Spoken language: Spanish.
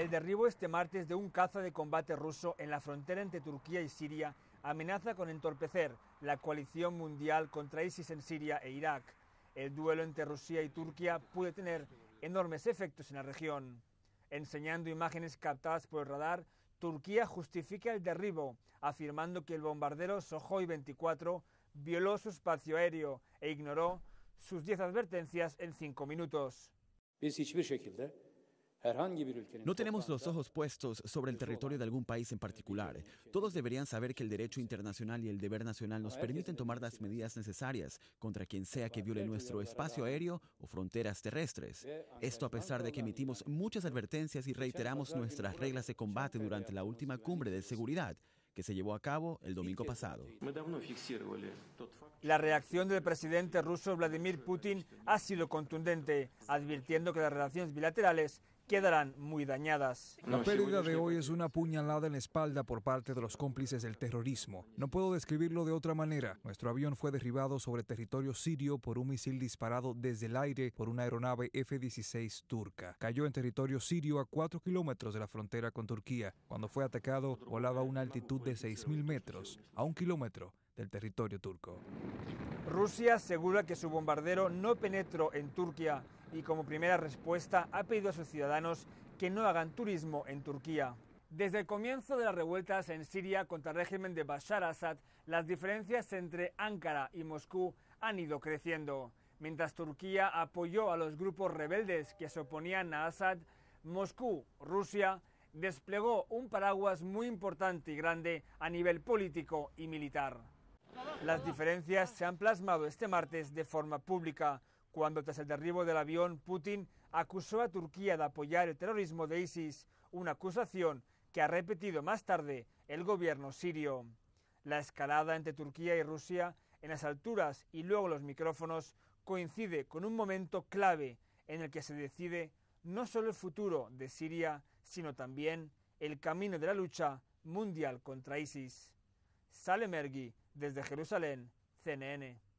El derribo este martes de un caza de combate ruso en la frontera entre Turquía y Siria amenaza con entorpecer la coalición mundial contra ISIS en Siria e Irak. El duelo entre Rusia y Turquía puede tener enormes efectos en la región. Enseñando imágenes captadas por el radar, Turquía justifica el derribo, afirmando que el bombardero sohoi 24 violó su espacio aéreo e ignoró sus 10 advertencias en 5 minutos. No tenemos los ojos puestos sobre el territorio de algún país en particular. Todos deberían saber que el derecho internacional y el deber nacional nos permiten tomar las medidas necesarias contra quien sea que viole nuestro espacio aéreo o fronteras terrestres. Esto a pesar de que emitimos muchas advertencias y reiteramos nuestras reglas de combate durante la última cumbre de seguridad, que se llevó a cabo el domingo pasado. La reacción del presidente ruso Vladimir Putin ha sido contundente, advirtiendo que las relaciones bilaterales quedarán muy dañadas. La pérdida de hoy es una puñalada en la espalda por parte de los cómplices del terrorismo. No puedo describirlo de otra manera. Nuestro avión fue derribado sobre territorio sirio por un misil disparado desde el aire por una aeronave F-16 turca. Cayó en territorio sirio a 4 kilómetros de la frontera con Turquía. Cuando fue atacado, volaba a una altitud de 6.000 metros, a un kilómetro del territorio turco. Rusia asegura que su bombardero no penetró en Turquía y como primera respuesta ha pedido a sus ciudadanos que no hagan turismo en Turquía. Desde el comienzo de las revueltas en Siria contra el régimen de Bashar Assad, las diferencias entre Ankara y Moscú han ido creciendo. Mientras Turquía apoyó a los grupos rebeldes que se oponían a Assad, Moscú, Rusia, desplegó un paraguas muy importante y grande a nivel político y militar. Las diferencias se han plasmado este martes de forma pública, cuando tras el derribo del avión Putin acusó a Turquía de apoyar el terrorismo de ISIS, una acusación que ha repetido más tarde el gobierno sirio. La escalada entre Turquía y Rusia en las alturas y luego los micrófonos coincide con un momento clave en el que se decide no solo el futuro de Siria, sino también el camino de la lucha mundial contra ISIS. Sale Mergui, desde Jerusalén, CNN.